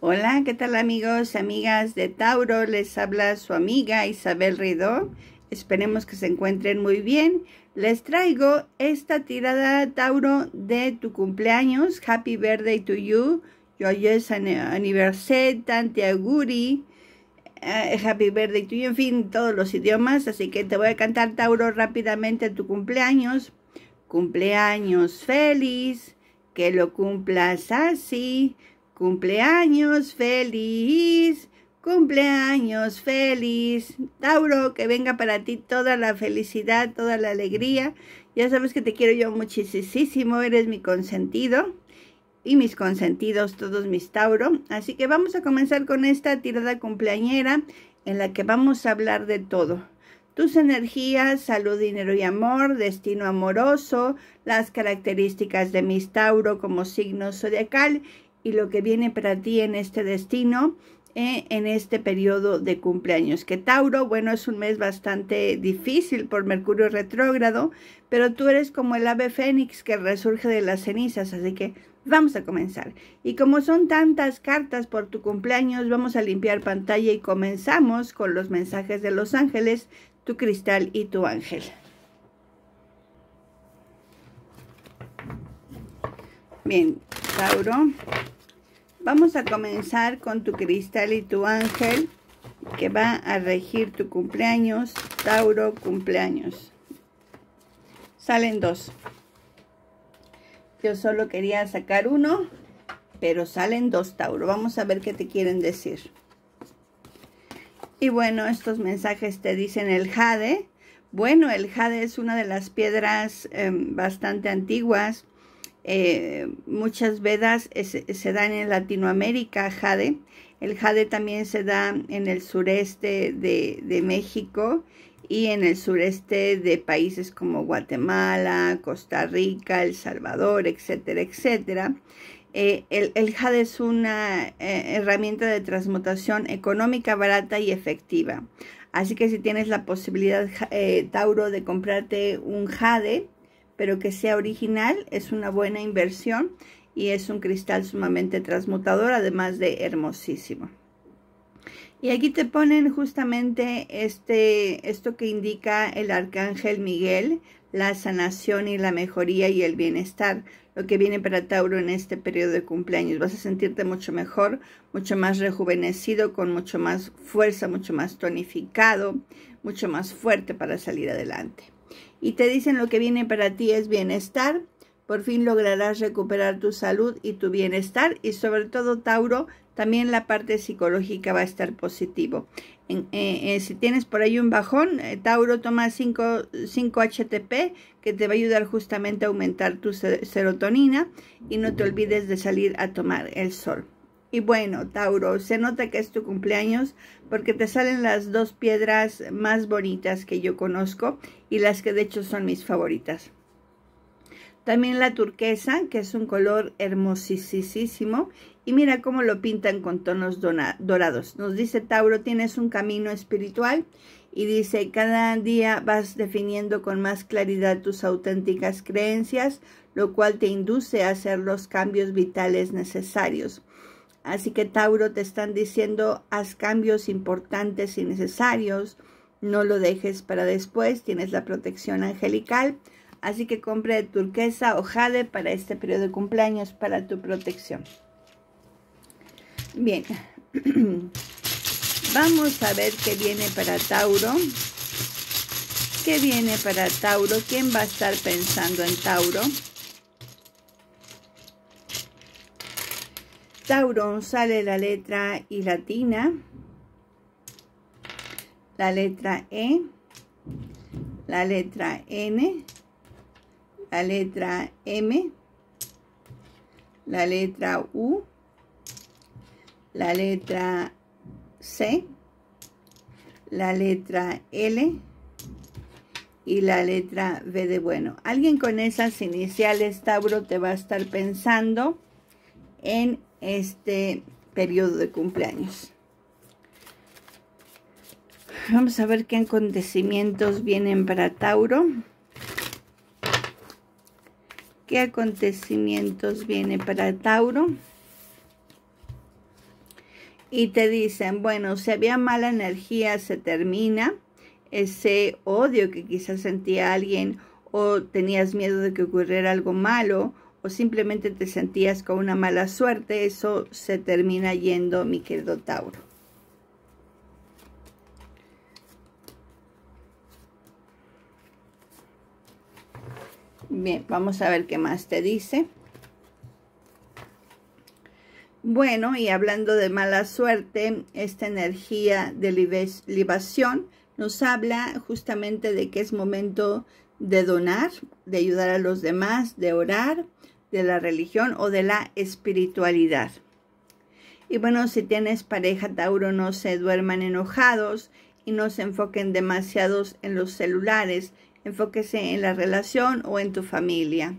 Hola, ¿qué tal amigos, amigas de Tauro? Les habla su amiga Isabel Ridó. Esperemos que se encuentren muy bien. Les traigo esta tirada Tauro de tu cumpleaños. Happy birthday to you. yo ayer Tante Aguri. Eh, happy birthday to you. En fin, todos los idiomas. Así que te voy a cantar Tauro rápidamente tu cumpleaños. Cumpleaños feliz. Que lo cumplas así Cumpleaños feliz, cumpleaños feliz. Tauro, que venga para ti toda la felicidad, toda la alegría. Ya sabes que te quiero yo muchísimo, eres mi consentido y mis consentidos, todos mis Tauro. Así que vamos a comenzar con esta tirada cumpleañera en la que vamos a hablar de todo. Tus energías, salud, dinero y amor, destino amoroso, las características de mis Tauro como signo zodiacal y lo que viene para ti en este destino eh, en este periodo de cumpleaños. Que Tauro, bueno, es un mes bastante difícil por Mercurio retrógrado, pero tú eres como el ave fénix que resurge de las cenizas, así que vamos a comenzar. Y como son tantas cartas por tu cumpleaños, vamos a limpiar pantalla y comenzamos con los mensajes de los ángeles, tu cristal y tu ángel. Bien, Tauro. Vamos a comenzar con tu cristal y tu ángel que va a regir tu cumpleaños, Tauro cumpleaños. Salen dos. Yo solo quería sacar uno, pero salen dos, Tauro. Vamos a ver qué te quieren decir. Y bueno, estos mensajes te dicen el jade. Bueno, el jade es una de las piedras em, bastante antiguas eh, muchas vedas se dan en Latinoamérica, jade. El jade también se da en el sureste de, México y en el sureste de países como Guatemala, Costa Rica, El Salvador, etcétera, etcétera. Eh, el, jade es una eh, herramienta de transmutación económica, barata y efectiva. Así que si tienes la posibilidad, Tauro, de comprarte un jade, pero que sea original, es una buena inversión y es un cristal sumamente transmutador, además de hermosísimo. Y aquí te ponen justamente este, esto que indica el arcángel Miguel, la sanación y la mejoría y el bienestar, lo que viene para Tauro en este periodo de cumpleaños. Vas a sentirte mucho mejor, mucho más rejuvenecido, con mucho más fuerza, mucho más tonificado, mucho más fuerte para salir adelante y te dicen lo que viene para ti es bienestar, por fin lograrás recuperar tu salud y tu bienestar y sobre todo Tauro, también la parte psicológica va a estar positivo. Eh, eh, si tienes por ahí un bajón, eh, Tauro toma 5, 5 HTP que te va a ayudar justamente a aumentar tu serotonina y no te olvides de salir a tomar el sol. Y bueno, Tauro, se nota que es tu cumpleaños porque te salen las dos piedras más bonitas que yo conozco y las que de hecho son mis favoritas. También la turquesa, que es un color hermosísimo. Y mira cómo lo pintan con tonos dorados. Nos dice Tauro, tienes un camino espiritual. Y dice, cada día vas definiendo con más claridad tus auténticas creencias, lo cual te induce a hacer los cambios vitales necesarios. Así que Tauro te están diciendo, haz cambios importantes y necesarios, no lo dejes para después, tienes la protección angelical, así que compre turquesa o jade para este periodo de cumpleaños, para tu protección. Bien, vamos a ver qué viene para Tauro. ¿Qué viene para Tauro? ¿Quién va a estar pensando en Tauro? Tauro sale la letra I latina, la letra E, la letra N, la letra M, la letra U, la letra C, la letra L y la letra B de bueno. Alguien con esas iniciales, Tauro, te va a estar pensando en este periodo de cumpleaños. Vamos a ver qué acontecimientos vienen para Tauro. ¿Qué acontecimientos viene para Tauro? Y te dicen, bueno, si había mala energía, se termina. Ese odio que quizás sentía alguien o tenías miedo de que ocurriera algo malo simplemente te sentías con una mala suerte, eso se termina yendo, mi querido Tauro. Bien, vamos a ver qué más te dice. Bueno, y hablando de mala suerte, esta energía de libación nos habla justamente de que es momento de donar, de ayudar a los demás, de orar, de la religión o de la espiritualidad. Y bueno, si tienes pareja Tauro, no se duerman enojados y no se enfoquen demasiados en los celulares, enfóquese en la relación o en tu familia.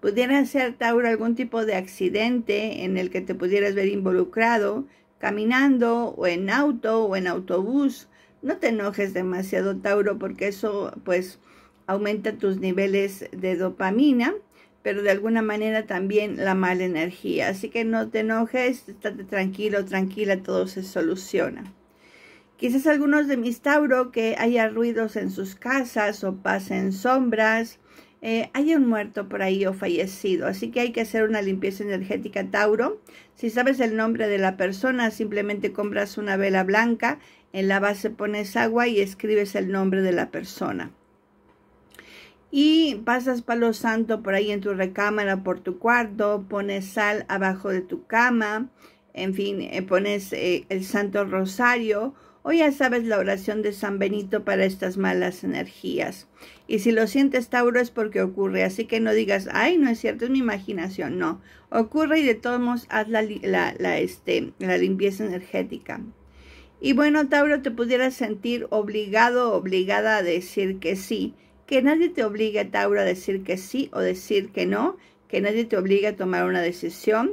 Pudiera ser Tauro algún tipo de accidente en el que te pudieras ver involucrado, caminando o en auto o en autobús. No te enojes demasiado Tauro porque eso pues aumenta tus niveles de dopamina pero de alguna manera también la mala energía. Así que no te enojes, estate tranquilo, tranquila, todo se soluciona. Quizás algunos de mis Tauro que haya ruidos en sus casas o pasen sombras, eh, un muerto por ahí o fallecido. Así que hay que hacer una limpieza energética Tauro. Si sabes el nombre de la persona, simplemente compras una vela blanca, en la base pones agua y escribes el nombre de la persona y pasas palo santo por ahí en tu recámara, por tu cuarto, pones sal abajo de tu cama, en fin, eh, pones eh, el Santo Rosario o ya sabes la oración de San Benito para estas malas energías. Y si lo sientes Tauro es porque ocurre, así que no digas, ay, no es cierto, es mi imaginación, no. Ocurre y de todos modos haz la, la, este, la limpieza energética. Y bueno, Tauro, te pudieras sentir obligado obligada a decir que sí que nadie te obligue, Tauro, a decir que sí o decir que no, que nadie te obligue a tomar una decisión.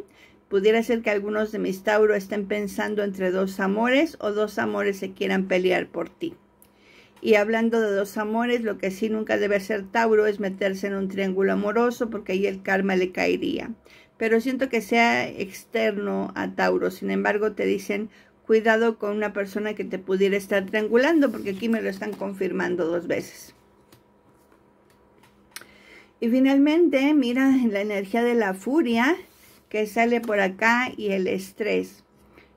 Pudiera ser que algunos de mis Tauro estén pensando entre dos amores o dos amores se quieran pelear por ti. Y hablando de dos amores, lo que sí nunca debe ser Tauro es meterse en un triángulo amoroso porque ahí el karma le caería. Pero siento que sea externo a Tauro. Sin embargo, te dicen cuidado con una persona que te pudiera estar triangulando porque aquí me lo están confirmando dos veces. Y finalmente, mira la energía de la furia que sale por acá y el estrés.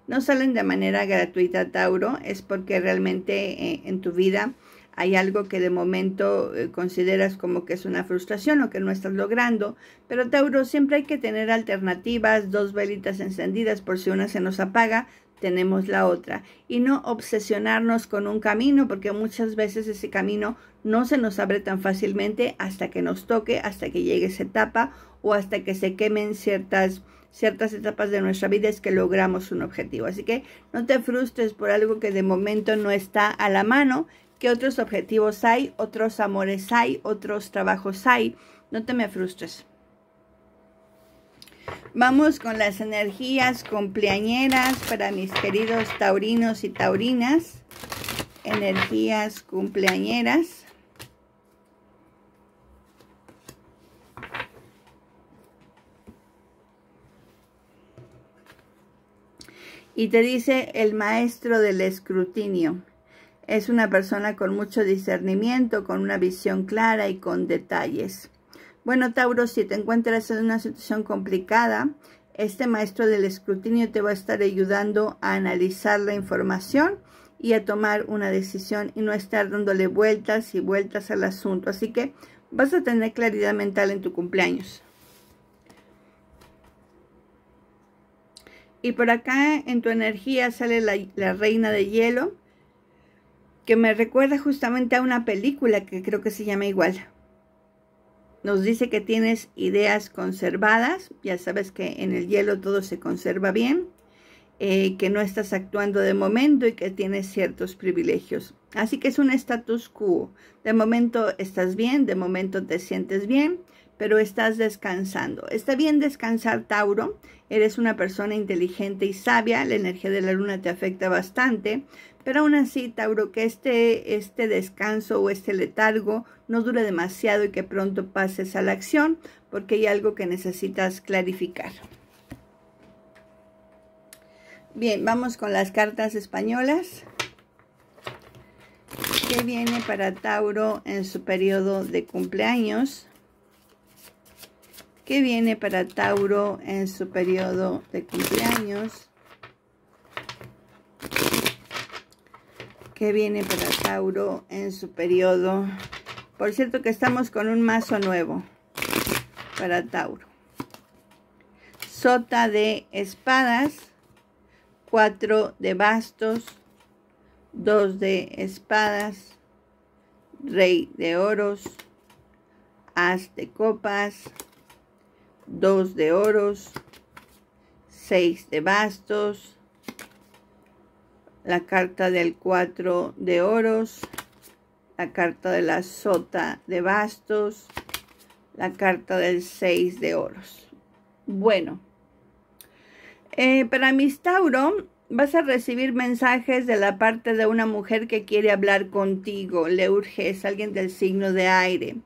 No salen de manera gratuita, Tauro, es porque realmente eh, en tu vida hay algo que de momento eh, consideras como que es una frustración o que no estás logrando. Pero Tauro, siempre hay que tener alternativas, dos velitas encendidas por si una se nos apaga, tenemos la otra. Y no obsesionarnos con un camino, porque muchas veces ese camino no se nos abre tan fácilmente hasta que nos toque, hasta que llegue esa etapa o hasta que se quemen ciertas, ciertas etapas de nuestra vida es que logramos un objetivo. Así que no te frustres por algo que de momento no está a la mano, que otros objetivos hay, otros amores hay, otros trabajos hay. No te me frustres. Vamos con las energías cumpleañeras para mis queridos taurinos y taurinas. Energías cumpleañeras. Y te dice el maestro del escrutinio. Es una persona con mucho discernimiento, con una visión clara y con detalles. Bueno, Tauro, si te encuentras en una situación complicada, este maestro del escrutinio te va a estar ayudando a analizar la información y a tomar una decisión y no estar dándole vueltas y vueltas al asunto. Así que vas a tener claridad mental en tu cumpleaños. Y por acá en tu energía sale la, reina de hielo, que me recuerda justamente a una película que creo que se llama igual. Nos dice que tienes ideas conservadas, ya sabes que en el hielo todo se conserva bien, eh, que no estás actuando de momento y que tienes ciertos privilegios. Así que es un status quo. De momento estás bien, de momento te sientes bien, pero estás descansando. Está bien descansar, Tauro. Eres una persona inteligente y sabia. La energía de la luna te afecta bastante, pero aún así, Tauro, que este, este descanso o este letargo no dure demasiado y que pronto pases a la acción, porque hay algo que necesitas clarificar. Bien, vamos con las cartas españolas. ¿Qué viene para Tauro en su periodo de cumpleaños? ¿Qué viene para Tauro en su periodo de cumpleaños? que viene para Tauro en su periodo. Por cierto que estamos con un mazo nuevo para Tauro. Sota de espadas, Cuatro de bastos, Dos de espadas, rey de oros, as de copas, Dos de oros, Seis de bastos, la carta del 4 de oros, la carta de la sota de bastos, la carta del 6 de oros. Bueno, eh, para mis Tauro, vas a recibir mensajes de la parte de una mujer que quiere hablar contigo, le urge, alguien del signo de aire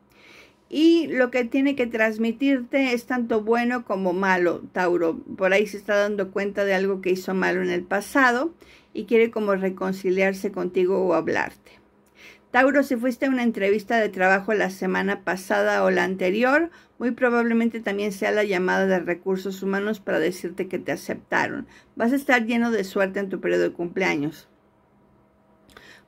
y lo que tiene que transmitirte es tanto bueno como malo, Tauro. Por ahí se está dando cuenta de algo que hizo malo en el pasado y quiere como reconciliarse contigo o hablarte. Tauro, si fuiste a una entrevista de trabajo la semana pasada o la anterior, muy probablemente también sea la llamada de recursos humanos para decirte que te aceptaron. Vas a estar lleno de suerte en tu periodo de cumpleaños.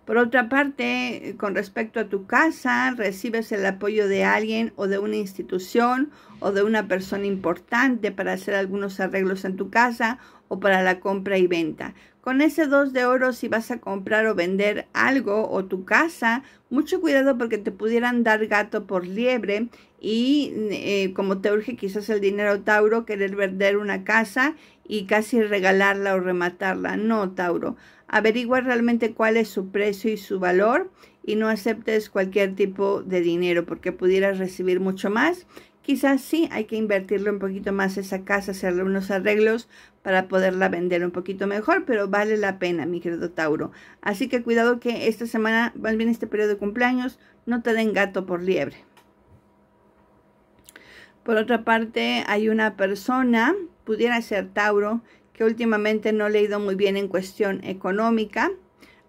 Por otra parte, con respecto a tu casa, recibes el apoyo de alguien o de una institución o de una persona importante para hacer algunos arreglos en tu casa o para la compra y venta. Con ese 2 de oro, si vas a comprar o vender algo o tu casa, mucho cuidado porque te pudieran dar gato por liebre y eh, como te urge quizás el dinero Tauro, querer vender una casa y casi regalarla o rematarla. No, Tauro. Averigua realmente cuál es su precio y su valor y no aceptes cualquier tipo de dinero porque pudieras recibir mucho más. Quizás sí hay que invertirle un poquito más esa casa, hacerle unos arreglos para poderla vender un poquito mejor, pero vale la pena, mi querido Tauro. Así que cuidado que esta semana, más bien este periodo de cumpleaños, no te den gato por liebre. Por otra parte, hay una persona, pudiera ser Tauro, que últimamente no le ha ido muy bien en cuestión económica.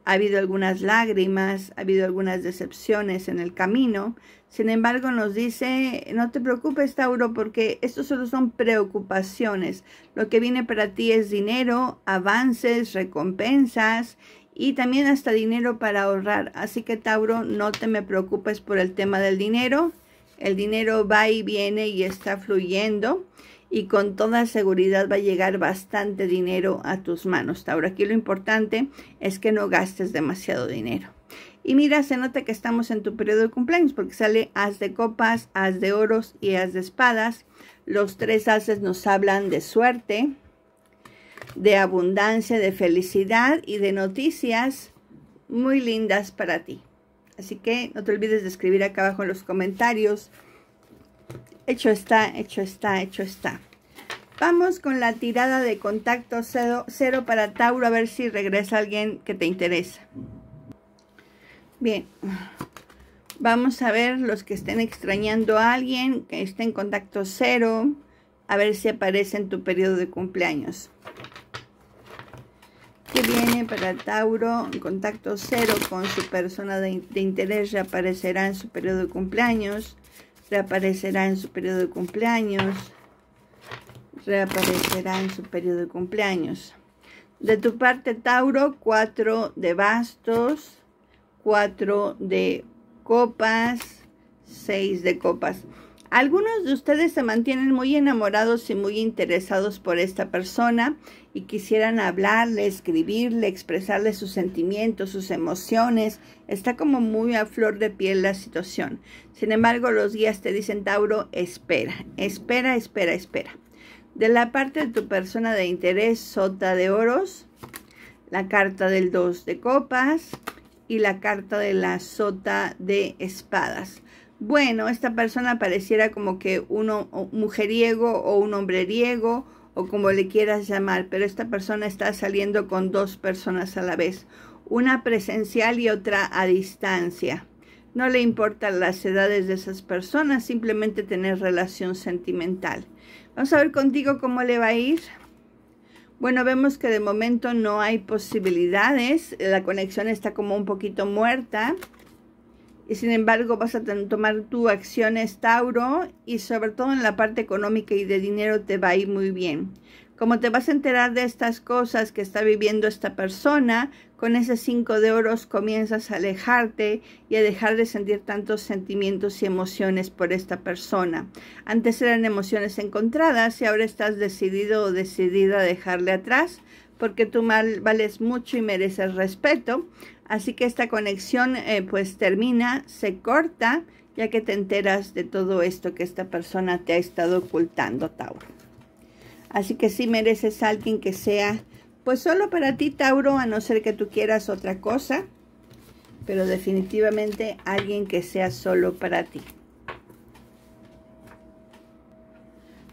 Ha habido algunas lágrimas, ha habido algunas decepciones en el camino. Sin embargo, nos dice, no te preocupes, Tauro, porque esto solo son preocupaciones. Lo que viene para ti es dinero, avances, recompensas y también hasta dinero para ahorrar. Así que, Tauro, no te me preocupes por el tema del dinero. El dinero va y viene y está fluyendo y con toda seguridad va a llegar bastante dinero a tus manos. Ahora aquí lo importante es que no gastes demasiado dinero. Y mira, se nota que estamos en tu periodo de cumpleaños porque sale haz de copas, haz de oros y haz de espadas. Los tres haces nos hablan de suerte, de abundancia, de felicidad y de noticias muy lindas para ti. Así que no te olvides de escribir acá abajo en los comentarios. Hecho está, hecho está, hecho está. Vamos con la tirada de contacto cero, para Tauro, a ver si regresa alguien que te interesa. Bien, vamos a ver los que estén extrañando a alguien, que esté en contacto cero, a ver si aparece en tu periodo de cumpleaños. ¿Qué viene para Tauro? En contacto cero con su persona de, de interés reaparecerá en su periodo de cumpleaños, reaparecerá en su periodo de cumpleaños reaparecerá en su periodo de cumpleaños. De tu parte, Tauro, cuatro de bastos, cuatro de copas, seis de copas. Algunos de ustedes se mantienen muy enamorados y muy interesados por esta persona y quisieran hablarle, escribirle, expresarle sus sentimientos, sus emociones. Está como muy a flor de piel la situación. Sin embargo, los guías te dicen, Tauro, espera, espera, espera, espera. De la parte de tu persona de interés, sota de oros, la carta del dos de copas y la carta de la sota de espadas. Bueno, esta persona pareciera como que un mujeriego o un hombre riego o como le quieras llamar, pero esta persona está saliendo con dos personas a la vez, una presencial y otra a distancia. No le importan las edades de esas personas, simplemente tener relación sentimental. Vamos a ver contigo cómo le va a ir. Bueno, vemos que de momento no hay posibilidades. La conexión está como un poquito muerta. Y sin embargo vas a tomar tu acciones Tauro y sobre todo en la parte económica y de dinero te va a ir muy bien. Como te vas a enterar de estas cosas que está viviendo esta persona, con ese cinco de oros comienzas a alejarte y a dejar de sentir tantos sentimientos y emociones por esta persona. Antes eran emociones encontradas y ahora estás decidido o decidida a dejarle atrás porque tú mal, vales mucho y mereces respeto. Así que esta conexión eh, pues termina, se corta, ya que te enteras de todo esto que esta persona te ha estado ocultando, Tauro. Así que sí mereces a alguien que sea pues solo para ti, Tauro, a no ser que tú quieras otra cosa, pero definitivamente alguien que sea solo para ti.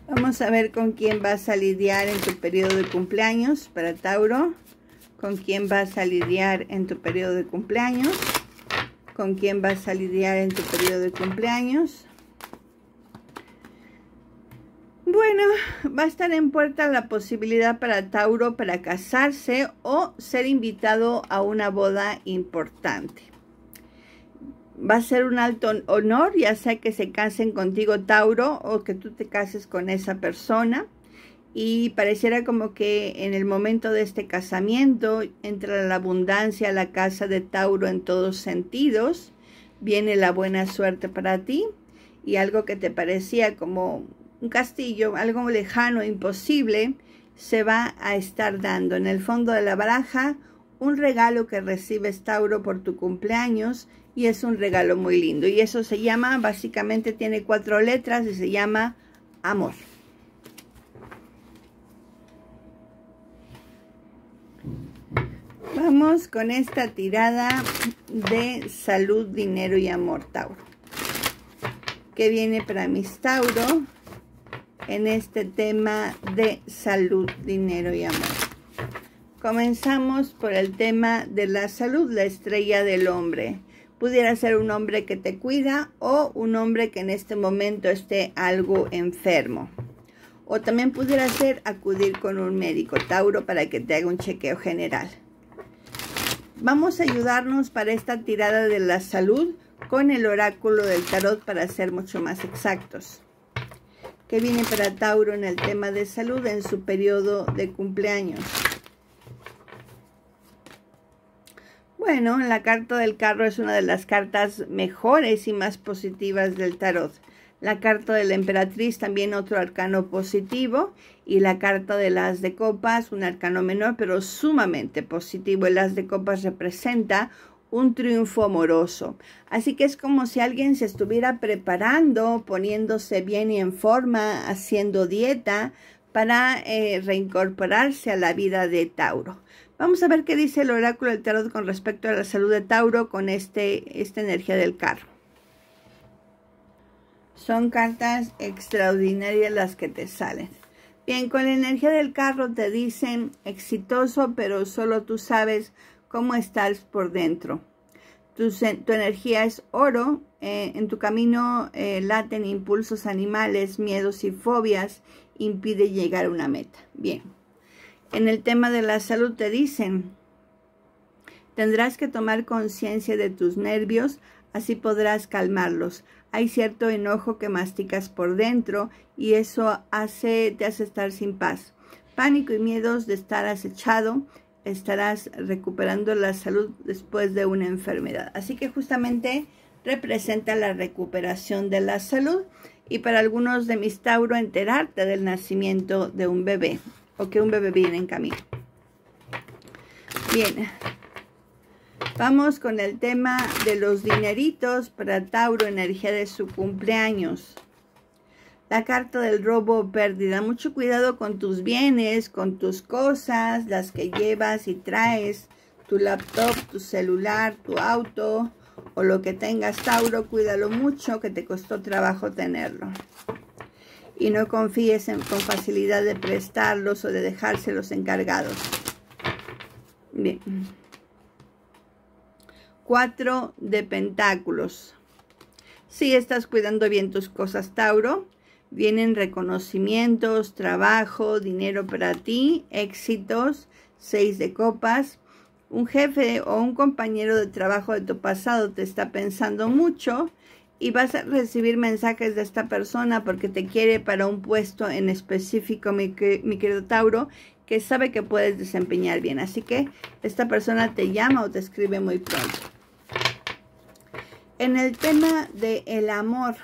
Vamos a ver con quién vas a lidiar en tu periodo de cumpleaños para Tauro. Con quién vas a lidiar en tu periodo de cumpleaños. Con quién vas a lidiar en tu periodo de cumpleaños. Bueno, va a estar en puerta la posibilidad para Tauro para casarse o ser invitado a una boda importante. Va a ser un alto honor, ya sea que se casen contigo Tauro o que tú te cases con esa persona. Y pareciera como que en el momento de este casamiento entra la abundancia a la casa de Tauro en todos sentidos. Viene la buena suerte para ti y algo que te parecía como un castillo, algo lejano, imposible, se va a estar dando. En el fondo de la baraja, un regalo que recibes, Tauro, por tu cumpleaños, y es un regalo muy lindo. Y eso se llama, básicamente tiene cuatro letras y se llama amor. Vamos con esta tirada de salud, dinero y amor, Tauro. Que viene para mis Tauro en este tema de salud, dinero y amor. Comenzamos por el tema de la salud, la estrella del hombre. Pudiera ser un hombre que te cuida o un hombre que en este momento esté algo enfermo. O también pudiera ser acudir con un médico, Tauro, para que te haga un chequeo general. Vamos a ayudarnos para esta tirada de la salud con el oráculo del tarot para ser mucho más exactos que viene para Tauro en el tema de salud en su periodo de cumpleaños. Bueno, la carta del carro es una de las cartas mejores y más positivas del tarot. La carta de la emperatriz también otro arcano positivo y la carta de las de copas, un arcano menor pero sumamente positivo. El as de copas representa un triunfo amoroso. Así que es como si alguien se estuviera preparando, poniéndose bien y en forma, haciendo dieta para eh, reincorporarse a la vida de Tauro. Vamos a ver qué dice el oráculo del tarot con respecto a la salud de Tauro con este, esta energía del carro. Son cartas extraordinarias las que te salen. Bien, con la energía del carro te dicen exitoso, pero solo tú sabes cómo estás por dentro. Tu, energía es oro, eh, en tu camino eh, laten impulsos animales, miedos y fobias, impide llegar a una meta. Bien, en el tema de la salud te dicen, tendrás que tomar conciencia de tus nervios, así podrás calmarlos. Hay cierto enojo que masticas por dentro y eso hace, te hace estar sin paz. Pánico y miedos de estar acechado, estarás recuperando la salud después de una enfermedad. Así que justamente representa la recuperación de la salud y para algunos de mis Tauro enterarte del nacimiento de un bebé o que un bebé viene en camino. Bien, vamos con el tema de los dineritos para Tauro, energía de su cumpleaños la carta del robo o pérdida. Mucho cuidado con tus bienes, con tus cosas, las que llevas y traes, tu laptop, tu celular, tu auto o lo que tengas, Tauro, cuídalo mucho que te costó trabajo tenerlo. Y no confíes con facilidad de prestarlos o de dejárselos encargados. Bien. Cuatro de pentáculos. Si estás cuidando bien tus cosas, Tauro vienen reconocimientos, trabajo, dinero para ti, éxitos, seis de copas. Un jefe o un compañero de trabajo de tu pasado te está pensando mucho y vas a recibir mensajes de esta persona porque te quiere para un puesto en específico, mi, querido Tauro, que sabe que puedes desempeñar bien. Así que esta persona te llama o te escribe muy pronto. En el tema del el amor,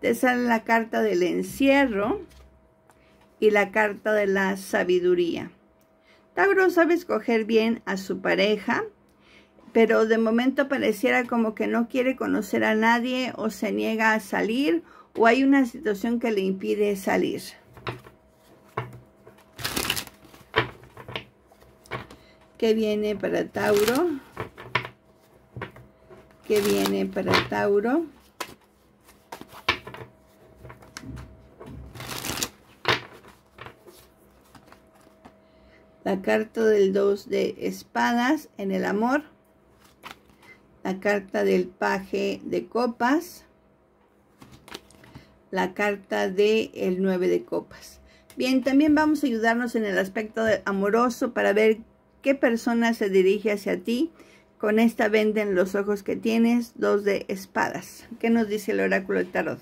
te sale la carta del encierro y la carta de la sabiduría. Tauro sabe escoger bien a su pareja, pero de momento pareciera como que no quiere conocer a nadie o se niega a salir o hay una situación que le impide salir. ¿Qué viene para Tauro? ¿Qué viene para Tauro? la carta del 2 de espadas en el amor, la carta del paje de copas, la carta del el 9 de copas. Bien, también vamos a ayudarnos en el aspecto amoroso para ver qué persona se dirige hacia ti. Con esta venda en los ojos que tienes, dos de espadas. ¿Qué nos dice el oráculo de tarot?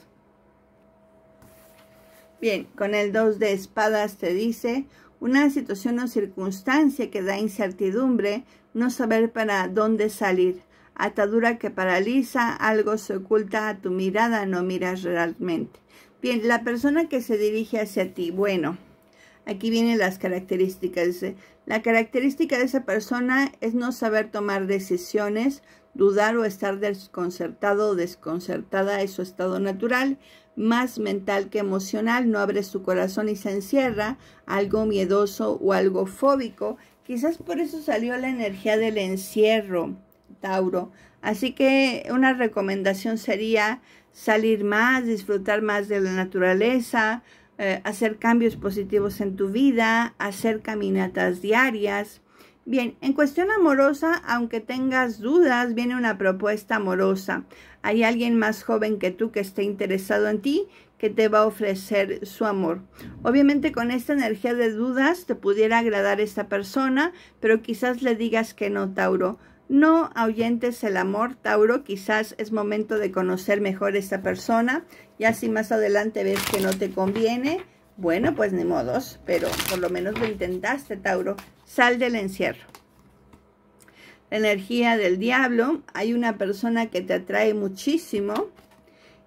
Bien, con el dos de espadas te dice una situación o circunstancia que da incertidumbre, no saber para dónde salir, atadura que paraliza, algo se oculta a tu mirada, no miras realmente. Bien, la persona que se dirige hacia ti, bueno, aquí vienen las características. La característica de esa persona es no saber tomar decisiones, Dudar o estar desconcertado o desconcertada es su estado natural, más mental que emocional. No abre su corazón y se encierra, algo miedoso o algo fóbico. Quizás por eso salió la energía del encierro, Tauro. Así que una recomendación sería salir más, disfrutar más de la naturaleza, eh, hacer cambios positivos en tu vida, hacer caminatas diarias Bien, en cuestión amorosa, aunque tengas dudas, viene una propuesta amorosa. Hay alguien más joven que tú que esté interesado en ti, que te va a ofrecer su amor. Obviamente con esta energía de dudas te pudiera agradar esta persona, pero quizás le digas que no, Tauro. No ahuyentes el amor, Tauro. Quizás es momento de conocer mejor a esta persona. Ya si más adelante ves que no te conviene, bueno, pues ni modos, pero por lo menos lo intentaste, Tauro. Sal del encierro. energía del diablo. Hay una persona que te atrae muchísimo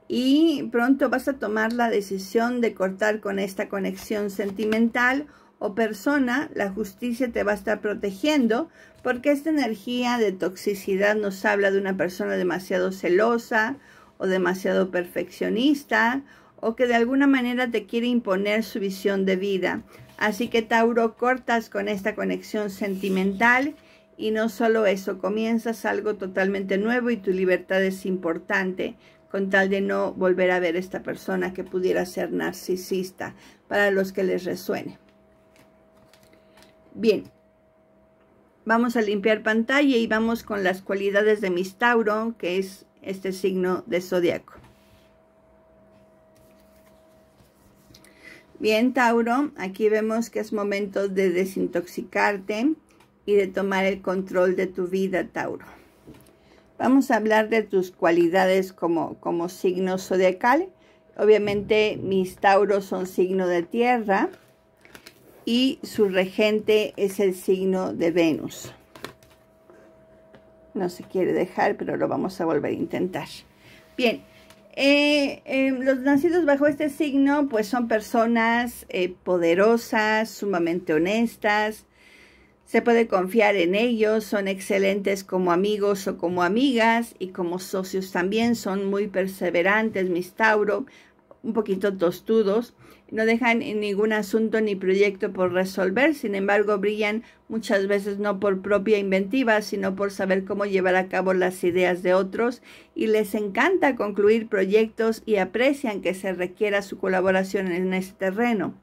y pronto vas a tomar la decisión de cortar con esta conexión sentimental o persona, la justicia te va a estar protegiendo porque esta energía de toxicidad nos habla de una persona demasiado celosa o demasiado perfeccionista o que de alguna manera te quiere imponer su visión de vida. Así que Tauro, cortas con esta conexión sentimental y no solo eso, comienzas algo totalmente nuevo y tu libertad es importante con tal de no volver a ver esta persona que pudiera ser narcisista para los que les resuene. Bien, vamos a limpiar pantalla y vamos con las cualidades de mis Tauro, que es este signo de zodiaco. Bien, Tauro, aquí vemos que es momento de desintoxicarte y de tomar el control de tu vida, Tauro. Vamos a hablar de tus cualidades como, como signo zodiacal. Obviamente mis Tauros son signo de tierra y su regente es el signo de Venus. No se quiere dejar, pero lo vamos a volver a intentar. Bien, eh, em, los nacidos bajo este signo, pues son personas eh, poderosas, sumamente honestas, se puede confiar en ellos, son excelentes como amigos o como amigas y como socios también, son muy perseverantes, mis Tauro, un poquito tostudos no dejan ningún asunto ni proyecto por resolver, sin embargo brillan muchas veces no por propia inventiva, sino por saber cómo llevar a cabo las ideas de otros y les encanta concluir proyectos y aprecian que se requiera su colaboración en ese terreno.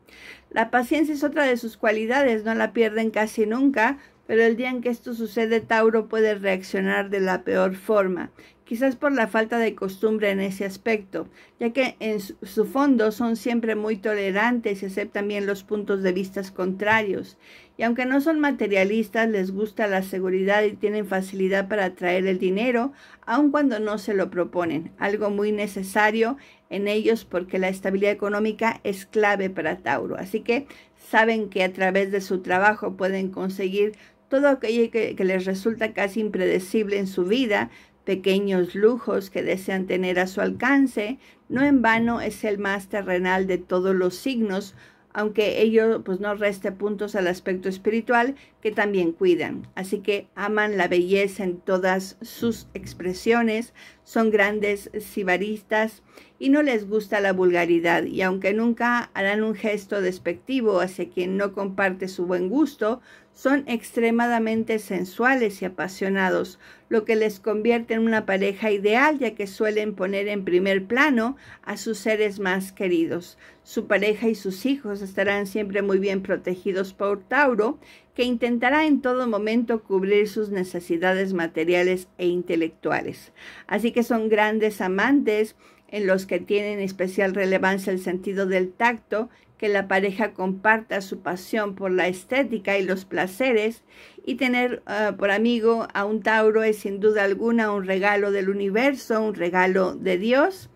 La paciencia es otra de sus cualidades, no la pierden casi nunca, pero el día en que esto sucede Tauro puede reaccionar de la peor forma quizás por la falta de costumbre en ese aspecto, ya que en su fondo son siempre muy tolerantes y aceptan bien los puntos de vista contrarios. Y aunque no son materialistas, les gusta la seguridad y tienen facilidad para atraer el dinero, aun cuando no se lo proponen, algo muy necesario en ellos porque la estabilidad económica es clave para Tauro. Así que saben que a través de su trabajo pueden conseguir todo aquello que, que les resulta casi impredecible en su vida, pequeños lujos que desean tener a su alcance, no en vano es el más terrenal de todos los signos, aunque ello pues no reste puntos al aspecto espiritual que también cuidan. Así que aman la belleza en todas sus expresiones, son grandes sibaristas y no les gusta la vulgaridad y aunque nunca harán un gesto despectivo hacia quien no comparte su buen gusto, son extremadamente sensuales y apasionados, lo que les convierte en una pareja ideal ya que suelen poner en primer plano a sus seres más queridos. Su pareja y sus hijos estarán siempre muy bien protegidos por Tauro, que intentará en todo momento cubrir sus necesidades materiales e intelectuales. Así que son grandes amantes en los que tienen especial relevancia el sentido del tacto, que la pareja comparta su pasión por la estética y los placeres y tener ah, por amigo a un Tauro es sin duda alguna un regalo del universo, un regalo de Dios.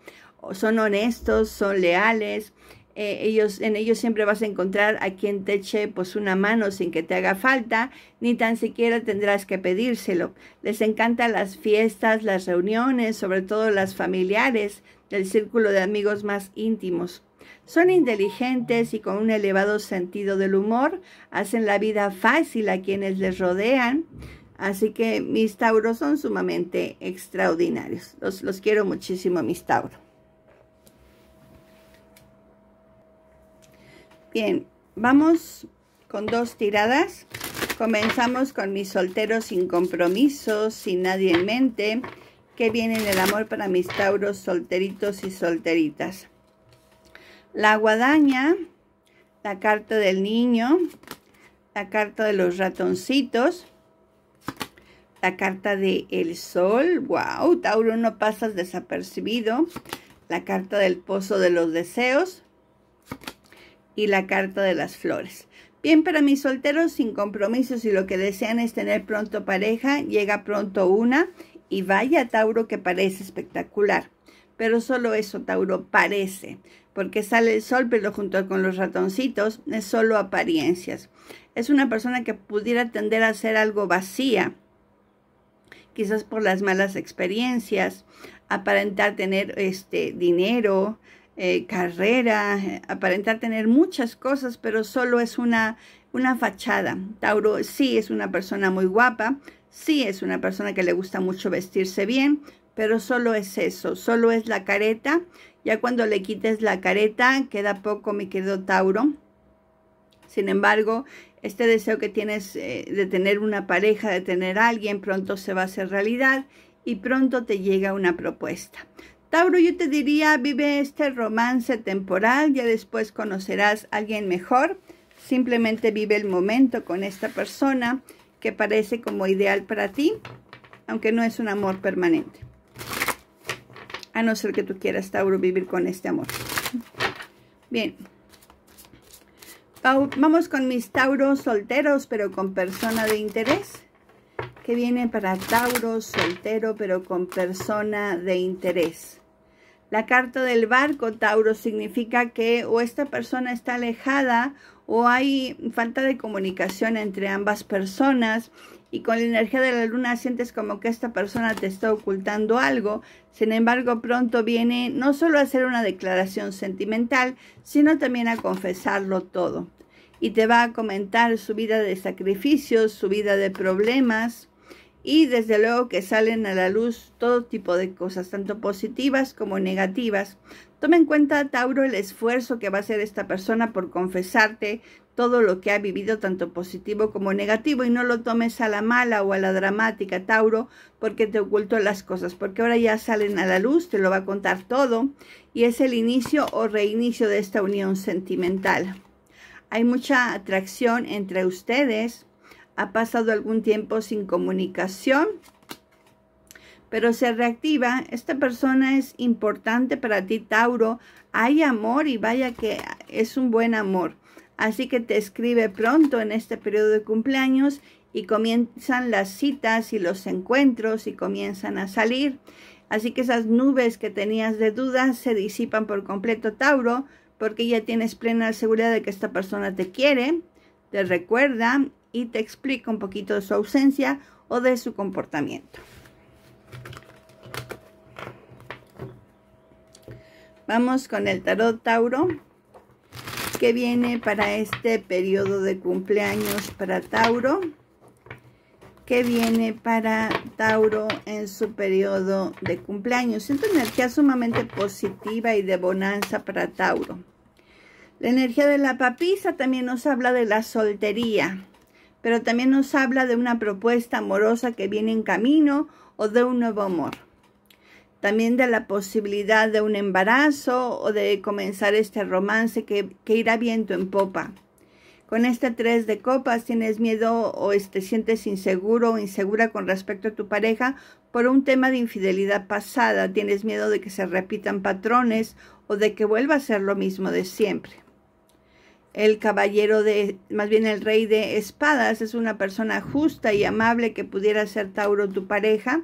Son honestos, son leales. Eh, ellos, en ellos siempre vas a encontrar a quien te eche pues una mano sin que te haga falta, ni tan siquiera tendrás que pedírselo. Les encantan las fiestas, las reuniones, sobre todo las familiares, del círculo de amigos más íntimos. Son inteligentes y con un elevado sentido del humor, hacen la vida fácil a quienes les rodean. Así que mis tauros son sumamente extraordinarios. Los, quiero muchísimo, mis tauros. Bien, vamos con dos tiradas. Comenzamos con mis solteros sin compromisos, sin nadie en mente, ¿Qué viene el amor para mis tauros solteritos y solteritas la guadaña, la carta del niño, la carta de los ratoncitos, la carta de el sol, wow, Tauro, no pasas desapercibido, la carta del pozo de los deseos y la carta de las flores. Bien, para mis solteros sin compromisos y lo que desean es tener pronto pareja, llega pronto una y vaya Tauro que parece espectacular pero solo eso, Tauro, parece, porque sale el sol, pero junto con los ratoncitos es solo apariencias. Es una persona que pudiera tender a ser algo vacía, quizás por las malas experiencias, aparentar tener este dinero, eh, carrera, aparentar tener muchas cosas, pero solo es una, una fachada. Tauro sí es una persona muy guapa, sí es una persona que le gusta mucho vestirse bien, pero solo es eso, solo es la careta. Ya cuando le quites la careta, queda poco, mi querido Tauro. Sin embargo, este deseo que tienes eh, de tener una pareja, de tener a alguien, pronto se va a hacer realidad y pronto te llega una propuesta. Tauro, yo te diría, vive este romance temporal, ya después conocerás a alguien mejor. Simplemente vive el momento con esta persona que parece como ideal para ti, aunque no es un amor permanente. A no ser que tú quieras, Tauro, vivir con este amor. Bien. Vamos con mis Tauros solteros, pero con persona de interés. Que viene para Tauro soltero, pero con persona de interés. La carta del barco, Tauro, significa que o esta persona está alejada o hay falta de comunicación entre ambas personas y con la energía de la luna sientes como que esta persona te está ocultando algo. Sin embargo, pronto viene no solo a hacer una declaración sentimental, sino también a confesarlo todo. Y te va a comentar su vida de sacrificios, su vida de problemas. Y desde luego que salen a la luz todo tipo de cosas, tanto positivas como negativas. Toma en cuenta, Tauro, el esfuerzo que va a hacer esta persona por confesarte todo lo que ha vivido, tanto positivo como negativo, y no lo tomes a la mala o a la dramática, Tauro, porque te ocultó las cosas, porque ahora ya salen a la luz, te lo va a contar todo, y es el inicio o reinicio de esta unión sentimental. Hay mucha atracción entre ustedes, ha pasado algún tiempo sin comunicación, pero se reactiva. Esta persona es importante para ti, Tauro. Hay amor y vaya que es un buen amor Así que te escribe pronto en este periodo de cumpleaños y comienzan las citas y los encuentros y comienzan a salir. Así que esas nubes que tenías de dudas se disipan por completo, Tauro, porque ya tienes plena seguridad de que esta persona te quiere, te recuerda y te explica un poquito de su ausencia o de su comportamiento. Vamos con el tarot Tauro que viene para este periodo de cumpleaños para Tauro. ¿Qué viene para Tauro en su periodo de cumpleaños. Siento energía sumamente positiva y de bonanza para Tauro. La energía de la papisa también nos habla de la soltería, pero también nos habla de una propuesta amorosa que viene en camino o de un nuevo amor también de la posibilidad de un embarazo o de comenzar este romance que, irá viento en popa. Con este tres de copas tienes miedo o te este, sientes inseguro o insegura con respecto a tu pareja por un tema de infidelidad pasada. Tienes miedo de que se repitan patrones o de que vuelva a ser lo mismo de siempre. El caballero de, más bien el rey de espadas, es una persona justa y amable que pudiera ser Tauro tu pareja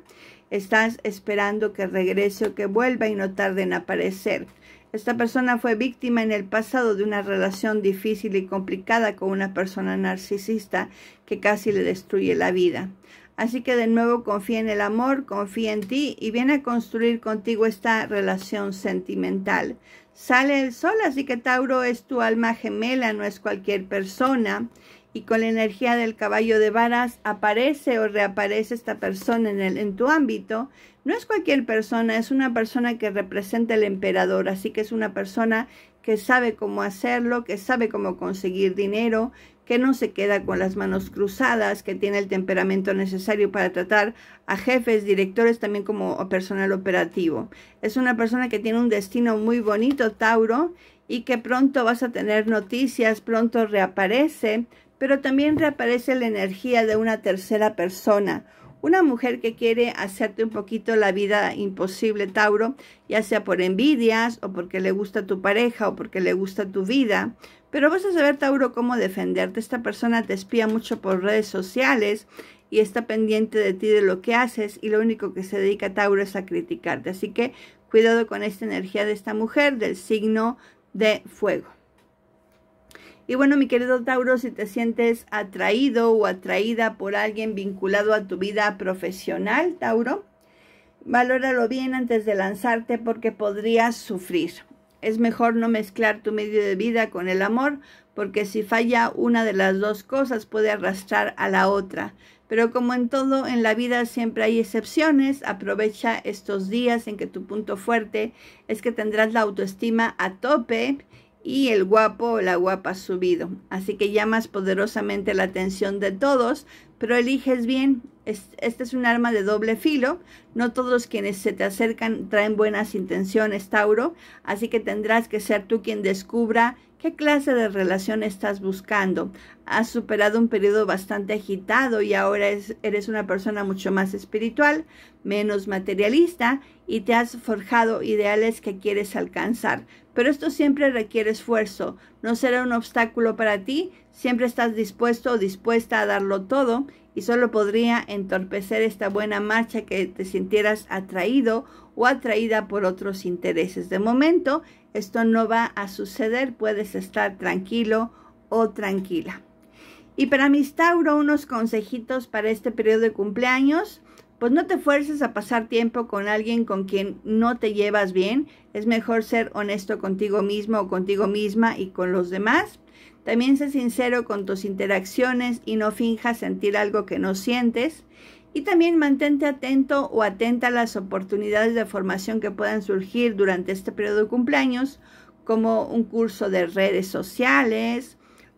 Estás esperando que regrese o que vuelva y no tarde en aparecer. Esta persona fue víctima en el pasado de una relación difícil y complicada con una persona narcisista que casi le destruye la vida. Así que de nuevo confía en el amor, confía en ti y viene a construir contigo esta relación sentimental. Sale el sol, así que Tauro es tu alma gemela, no es cualquier persona y con la energía del caballo de varas aparece o reaparece esta persona en, el, en tu ámbito, no es cualquier persona, es una persona que representa al emperador, así que es una persona que sabe cómo hacerlo, que sabe cómo conseguir dinero, que no se queda con las manos cruzadas, que tiene el temperamento necesario para tratar a jefes, directores, también como personal operativo. Es una persona que tiene un destino muy bonito, Tauro, y que pronto vas a tener noticias, pronto reaparece, pero también reaparece la energía de una tercera persona, una mujer que quiere hacerte un poquito la vida imposible, Tauro, ya sea por envidias o porque le gusta tu pareja o porque le gusta tu vida. Pero vas a saber, Tauro, cómo defenderte. Esta persona te espía mucho por redes sociales y está pendiente de ti, de lo que haces, y lo único que se dedica Tauro es a criticarte. Así que cuidado con esta energía de esta mujer del signo de fuego. Y bueno, mi querido Tauro, si te sientes atraído o atraída por alguien vinculado a tu vida profesional, Tauro, valóralo bien antes de lanzarte porque podrías sufrir. Es mejor no mezclar tu medio de vida con el amor porque si falla una de las dos cosas puede arrastrar a la otra. Pero como en todo en la vida siempre hay excepciones, aprovecha estos días en que tu punto fuerte es que tendrás la autoestima a tope y el guapo o la guapa subido. Así que llamas poderosamente la atención de todos, pero eliges bien. Este es un arma de doble filo. No todos quienes se te acercan traen buenas intenciones, Tauro. Así que tendrás que ser tú quien descubra qué clase de relación estás buscando. Has superado un periodo bastante agitado y ahora eres una persona mucho más espiritual, menos materialista y te has forjado ideales que quieres alcanzar pero esto siempre requiere esfuerzo. No será un obstáculo para ti, siempre estás dispuesto o dispuesta a darlo todo y solo podría entorpecer esta buena marcha que te sintieras atraído o atraída por otros intereses. De momento, esto no va a suceder, puedes estar tranquilo o tranquila. Y para mis Tauro, unos consejitos para este periodo de cumpleaños. Pues no te fuerces a pasar tiempo con alguien con quien no te llevas bien. Es mejor ser honesto contigo mismo o contigo misma y con los demás. También sé sincero con tus interacciones y no finjas sentir algo que no sientes. Y también mantente atento o atenta a las oportunidades de formación que puedan surgir durante este periodo de cumpleaños, como un curso de redes sociales,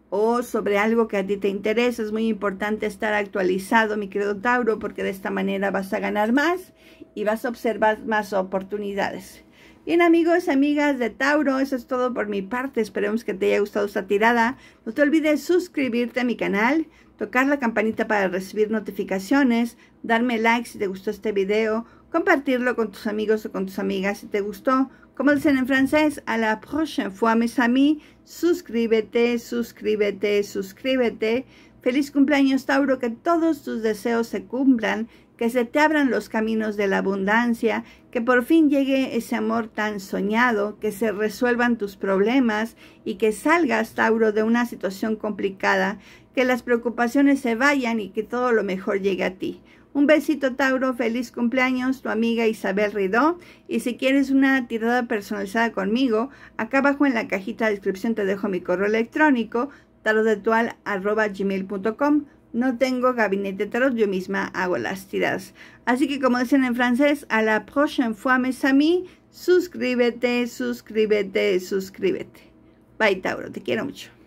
o sobre algo que a ti te interesa. Es muy importante estar actualizado, mi querido Tauro, porque de esta manera vas a ganar más y vas a observar más oportunidades. Bien amigos, amigas de Tauro, eso es todo por mi parte. Esperemos que te haya gustado esta tirada. No te olvides suscribirte a mi canal, tocar la campanita para recibir notificaciones, darme like si te gustó este video compartirlo con tus amigos o con tus amigas si te gustó. Como dicen en francés, a la prochaine fois, mes amis. Suscríbete, suscríbete, suscríbete. Feliz cumpleaños, Tauro, que todos tus deseos se cumplan, que se te abran los caminos de la abundancia, que por fin llegue ese amor tan soñado, que se resuelvan tus problemas y que salgas, Tauro, de una situación complicada, que las preocupaciones se vayan y que todo lo mejor llegue a ti. Un besito Tauro, feliz cumpleaños, tu amiga Isabel Ridó. Y si quieres una tirada personalizada conmigo, acá abajo en la cajita de descripción te dejo mi correo electrónico tarotetual.gmail.com No tengo gabinete tarot, yo misma hago las tiradas. Así que como dicen en francés, a la prochaine fois mes amis, suscríbete, suscríbete, suscríbete. Bye Tauro, te quiero mucho.